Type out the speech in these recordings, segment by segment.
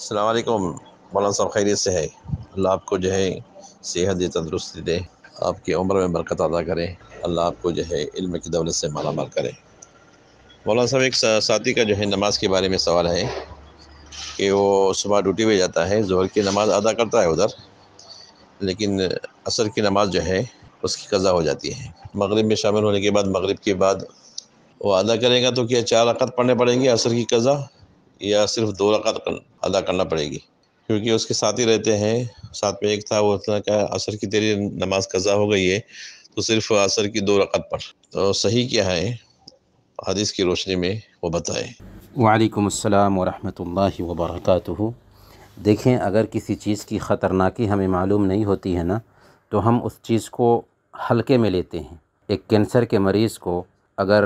अलैक्म मौलाना साहब खैरियत से है अल्लाह आपको जो है सेहत दे तंदरुस्ती दे आपकी उम्र में बरकत अदा करें अल्लाह आपको जो है इल्म की दौलत से माला माल करें मौलाना साहब एक साथी का जो है नमाज़ के बारे में सवाल है कि वो सुबह ड्यूटी में जाता है जोहर की नमाज़ अदा करता है उधर लेकिन असर की नमाज जो है उसकी कज़ा हो जाती है मगरब में शामिल होने के बाद मगरब के बाद वो अदा करेगा तो क्या चार अकत पढ़ने पड़ेंगे असर की कज़ा या सिर्फ दो रकत अदा करना पड़ेगी क्योंकि उसके साथ ही रहते हैं साथ में एक था वो था क्या असर की तेरी नमाज कज़ा हो गई है तो सिर्फ असर की दो रकत पर तो सही क्या है हदीस की रोशनी में वो बताएं वालेकुम अस्सलाम वरहमतुल्लाहि वबरकातुहू देखें अगर किसी चीज़ की ख़तरनाकी हमें मालूम नहीं होती है ना तो हम उस चीज़ को हल्के में लेते हैं एक कैंसर के मरीज़ को अगर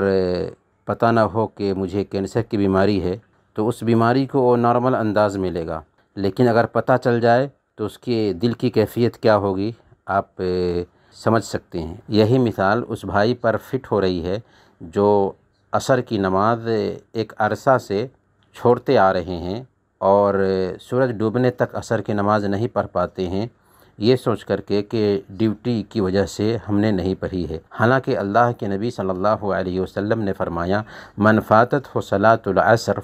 पता ना हो कि मुझे कैंसर की बीमारी है तो उस बीमारी को नॉर्मल अंदाज मिलेगा लेकिन अगर पता चल जाए तो उसके दिल की कैफियत क्या होगी आप समझ सकते हैं यही मिसाल उस भाई पर फिट हो रही है जो असर की नमाज एक अरसा से छोड़ते आ रहे हैं और सूरज डूबने तक असर की नमाज़ नहीं पढ़ पाते हैं ये सोच करके कि ड्यूटी की वजह से हमने नहीं पढ़ी है हालांकि अल्लाह के नबी सल्लल्लाहु अलैहि वसल्लम ने फरमाया मनफातत हो सलातुलसर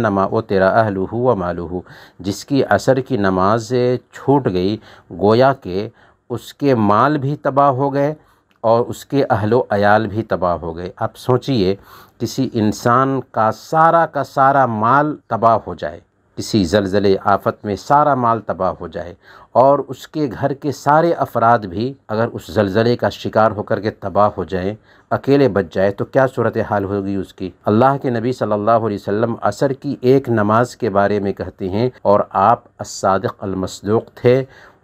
नमा व तेरा अहलू व मालू जिसकी असर की नमाज छूट गई गोया के उसके माल भी तबाह हो गए और उसके अहलो अयाल भी तबाह हो गए आप सोचिए किसी इंसान का सारा का सारा माल तबाह हो जाए किसी जलजले आफत में सारा माल तबाह हो जाए और उसके घर के सारे अफराद भी अगर उस जलजले का शिकार होकर के तबाह हो जाएं अकेले बच जाए तो क्या सूरत हाल होगी उसकी अल्लाह के नबी सल्लल्लाहु अलैहि वसल्लम असर की एक नमाज के बारे में कहते हैं और आप असादक अलमसदूक थे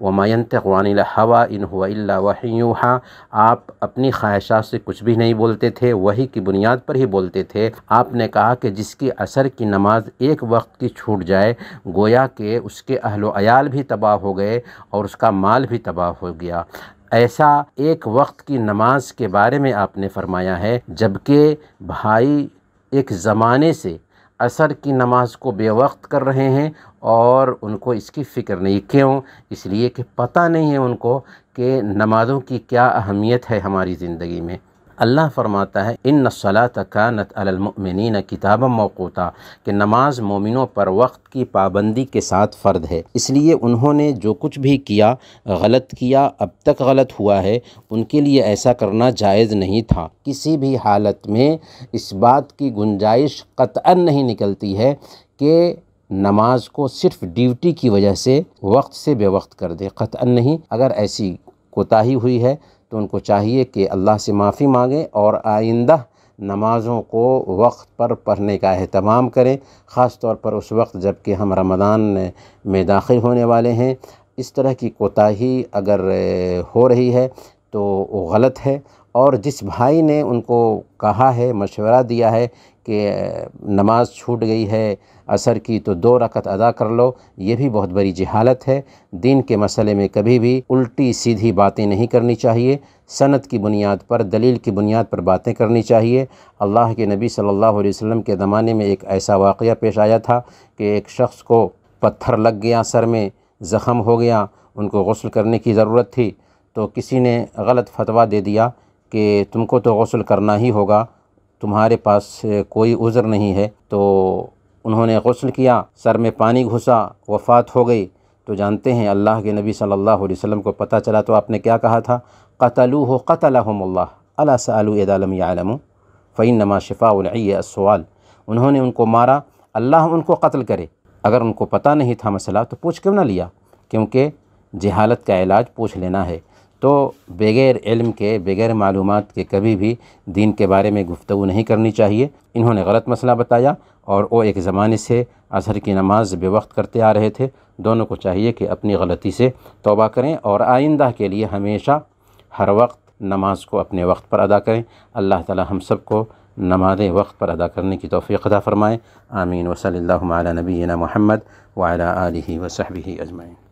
वमायन तवान हवा इन हुआ आप अपनी ख्वाहिशा से कुछ भी नहीं बोलते थे वही की बुनियाद पर ही बोलते थे आपने कहा कि जिसकी असर की नमाज एक वक्त की छूट जाए गोया के उसके अहलोयाल भी तबाह हो गए और उसका माल भी तबाह हो गया ऐसा एक वक्त की नमाज के बारे में आपने फरमाया है जबकि भाई एक ज़माने से असर की नमाज को बेवक्त कर रहे हैं और उनको इसकी फ़िक्र नहीं क्यों इसलिए कि पता नहीं है उनको कि नमाज़ों की क्या अहमियत है हमारी ज़िंदगी में अल्लाह फरमाता है इन नसलात कानत अलमिन किताब मौकूता कि नमाज मोमिनों पर वक्त की पाबंदी के साथ फ़र्द है इसलिए उन्होंने जो कुछ भी किया गलत किया अब तक गलत हुआ है उनके लिए ऐसा करना जायज़ नहीं था किसी भी हालत में इस बात की गुंजाइश कता नहीं निकलती है कि नमाज को सिर्फ ड्यूटी की वजह से वक्त से बेवक्त कर दे कता नहीं अगर ऐसी कोताही हुई है तो उनको चाहिए कि अल्लाह से माफ़ी मांगें और आइंदा नमाज़ों को वक्त पर पढ़ने का अहतमाम करें ख़ास तौर पर उस वक्त जबकि हम रमदान में दाखिल होने वाले हैं इस तरह की कोताही अगर हो रही है तो वो गलत है और जिस भाई ने उनको कहा है मशवरा दिया है कि नमाज छूट गई है असर की तो दो रकत अदा कर लो ये भी बहुत बड़ी जहालत है दीन के मसले में कभी भी उल्टी सीधी बातें नहीं करनी चाहिए सनत की बुनियाद पर दलील की बुनियाद पर बातें करनी चाहिए अल्लाह के नबी सल्लल्लाहु अलैहि वसल्लम के ज़माने में एक ऐसा वाक़ पेश आया था कि एक शख्स को पत्थर लग गया सर में ज़ख़म हो गया उनको गसल करने की ज़रूरत थी तो किसी ने गलत फतवा दे दिया कि तुमको तो गसल करना ही होगा तुम्हारे पास कोई उज़र नहीं है तो उन्होंने गसल किया सर में पानी घुसा वफात हो गई तो जानते हैं अल्लाह के नबी सल्लल्लाहु अलैहि वसल्लम को पता चला तो आपने क्या कहा था कतलू हो कतल अला सलम फ़ैन नमा शिफ़ासवाल उन्होंने उनको मारा अल्लाह उनको कत्ल करे अगर उनको पता नहीं था मसला तो पूछ क्यों ना लिया क्योंकि जहालत का इलाज पूछ लेना है तो बग़ैर इल्म के बग़ैर मालूम के कभी भी दीन के बारे में गुफ्तु नहीं करनी चाहिए इन्होंने गलत मसला बताया और वो एक ज़माने से अजहर की नमाज बेवक्त करते आ रहे थे दोनों को चाहिए कि अपनी गलती से तोबा करें और आइंदा के लिए हमेशा हर वक्त नमाज को अपने वक्त पर अदा करें अल्लाह ताला हम सब को नमाज वक्त पर अदा करने की तोफ़ी अदा फ़रमाएँ आमीन वसल नबीना महमद वाली वसहबी अजमाइन